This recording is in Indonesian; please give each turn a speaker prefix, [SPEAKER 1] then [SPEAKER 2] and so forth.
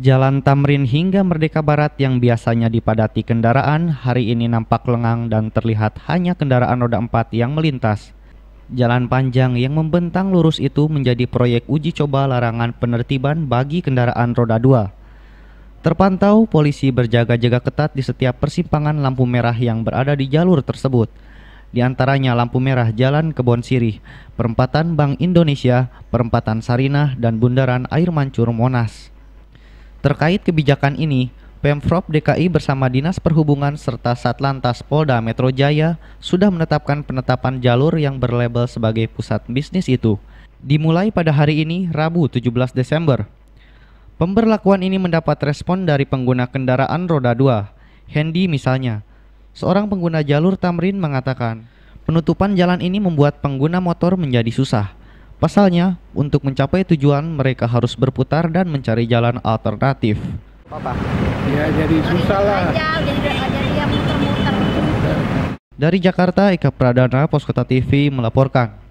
[SPEAKER 1] Jalan Tamrin hingga Merdeka Barat yang biasanya dipadati kendaraan, hari ini nampak lengang dan terlihat hanya kendaraan roda 4 yang melintas. Jalan panjang yang membentang lurus itu menjadi proyek uji coba larangan penertiban bagi kendaraan roda 2. Terpantau polisi berjaga-jaga ketat di setiap persimpangan lampu merah yang berada di jalur tersebut di antaranya lampu merah Jalan Kebon Sirih, perempatan Bank Indonesia, perempatan Sarinah, dan bundaran air mancur Monas. Terkait kebijakan ini, Pemprov DKI bersama Dinas Perhubungan serta Satlantas Polda Metro Jaya sudah menetapkan penetapan jalur yang berlabel sebagai pusat bisnis itu. Dimulai pada hari ini, Rabu 17 Desember. Pemberlakuan ini mendapat respon dari pengguna kendaraan roda 2, Hendy misalnya, Seorang pengguna jalur Tamrin mengatakan, penutupan jalan ini membuat pengguna motor menjadi susah. Pasalnya, untuk mencapai tujuan mereka harus berputar dan mencari jalan alternatif. Apa? Ya jadi susah lah. Dari Jakarta, Eka Pradana, Poskota TV melaporkan.